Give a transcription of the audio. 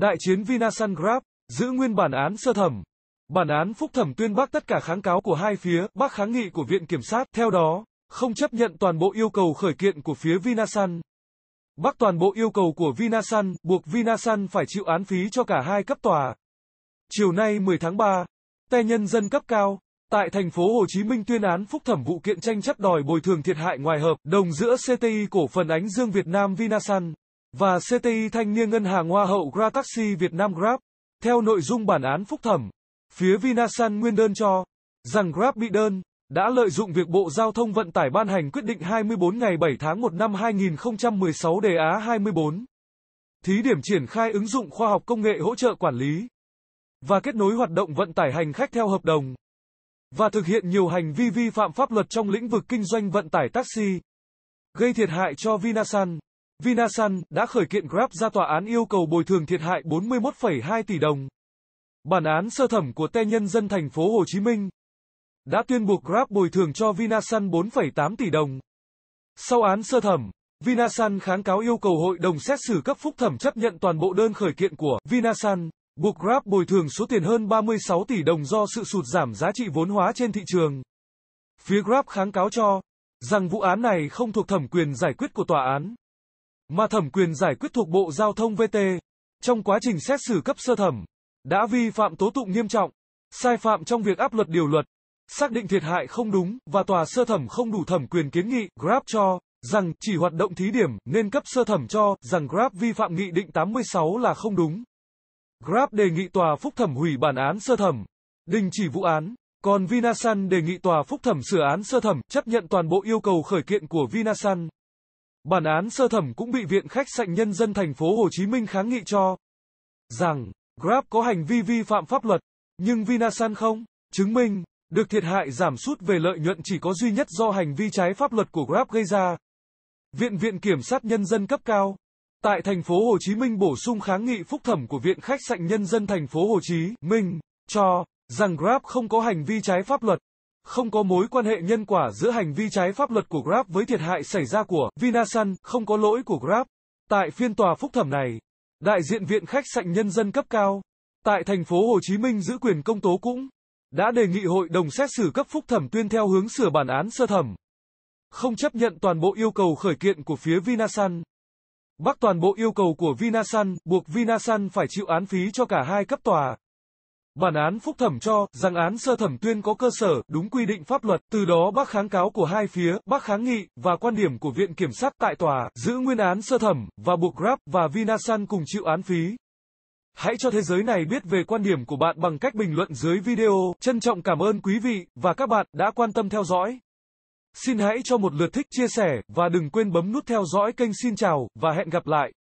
Đại chiến Vinasun Grab, giữ nguyên bản án sơ thẩm. Bản án phúc thẩm tuyên bác tất cả kháng cáo của hai phía, bác kháng nghị của Viện Kiểm sát, theo đó, không chấp nhận toàn bộ yêu cầu khởi kiện của phía Vinasun. Bác toàn bộ yêu cầu của Vinasun, buộc Vinasun phải chịu án phí cho cả hai cấp tòa. Chiều nay 10 tháng 3, Tè nhân dân cấp cao, tại thành phố Hồ Chí Minh tuyên án phúc thẩm vụ kiện tranh chấp đòi bồi thường thiệt hại ngoài hợp đồng giữa CTI cổ phần Ánh Dương Việt Nam Vinasun và CTI Thanh niên Ngân hàng Hoa hậu Grab Taxi Việt Nam Grab. Theo nội dung bản án phúc thẩm, phía Vinasun nguyên đơn cho rằng Grab bị đơn đã lợi dụng việc Bộ Giao thông Vận tải ban hành quyết định 24 ngày 7 tháng 1 năm 2016 đề á 24 thí điểm triển khai ứng dụng khoa học công nghệ hỗ trợ quản lý và kết nối hoạt động vận tải hành khách theo hợp đồng và thực hiện nhiều hành vi vi phạm pháp luật trong lĩnh vực kinh doanh vận tải taxi gây thiệt hại cho Vinasun Vinasun đã khởi kiện Grab ra tòa án yêu cầu bồi thường thiệt hại 41,2 tỷ đồng. Bản án sơ thẩm của Te nhân dân thành phố Hồ Chí Minh đã tuyên buộc Grab bồi thường cho Vinasun 4,8 tỷ đồng. Sau án sơ thẩm, Vinasun kháng cáo yêu cầu hội đồng xét xử cấp phúc thẩm chấp nhận toàn bộ đơn khởi kiện của Vinasun, buộc Grab bồi thường số tiền hơn 36 tỷ đồng do sự sụt giảm giá trị vốn hóa trên thị trường. Phía Grab kháng cáo cho rằng vụ án này không thuộc thẩm quyền giải quyết của tòa án mà thẩm quyền giải quyết thuộc Bộ Giao thông VT. Trong quá trình xét xử cấp sơ thẩm, đã vi phạm tố tụng nghiêm trọng, sai phạm trong việc áp luật điều luật, xác định thiệt hại không đúng và tòa sơ thẩm không đủ thẩm quyền kiến nghị Grab cho rằng chỉ hoạt động thí điểm nên cấp sơ thẩm cho rằng Grab vi phạm nghị định 86 là không đúng. Grab đề nghị tòa phúc thẩm hủy bản án sơ thẩm, đình chỉ vụ án, còn Vinasun đề nghị tòa phúc thẩm sửa án sơ thẩm chấp nhận toàn bộ yêu cầu khởi kiện của Vinasun. Bản án sơ thẩm cũng bị Viện Khách sạn Nhân dân thành phố Hồ Chí Minh kháng nghị cho rằng Grab có hành vi vi phạm pháp luật, nhưng Vinasun không chứng minh được thiệt hại giảm sút về lợi nhuận chỉ có duy nhất do hành vi trái pháp luật của Grab gây ra. Viện Viện Kiểm sát Nhân dân cấp cao tại thành phố Hồ Chí Minh bổ sung kháng nghị phúc thẩm của Viện Khách sạn Nhân dân thành phố Hồ Chí Minh cho rằng Grab không có hành vi trái pháp luật không có mối quan hệ nhân quả giữa hành vi trái pháp luật của Grab với thiệt hại xảy ra của Vinasun, không có lỗi của Grab. Tại phiên tòa phúc thẩm này, đại diện Viện Khách sạn Nhân dân cấp cao tại thành phố Hồ Chí Minh giữ quyền công tố cũng đã đề nghị hội đồng xét xử cấp phúc thẩm tuyên theo hướng sửa bản án sơ thẩm, không chấp nhận toàn bộ yêu cầu khởi kiện của phía Vinasun. Bác toàn bộ yêu cầu của Vinasun, buộc Vinasun phải chịu án phí cho cả hai cấp tòa. Bản án phúc thẩm cho rằng án sơ thẩm tuyên có cơ sở, đúng quy định pháp luật, từ đó bác kháng cáo của hai phía, bác kháng nghị và quan điểm của viện kiểm sát tại tòa giữ nguyên án sơ thẩm và buộc Grab và Vinasun cùng chịu án phí. Hãy cho thế giới này biết về quan điểm của bạn bằng cách bình luận dưới video. Trân trọng cảm ơn quý vị và các bạn đã quan tâm theo dõi. Xin hãy cho một lượt thích, chia sẻ và đừng quên bấm nút theo dõi kênh Xin chào và hẹn gặp lại.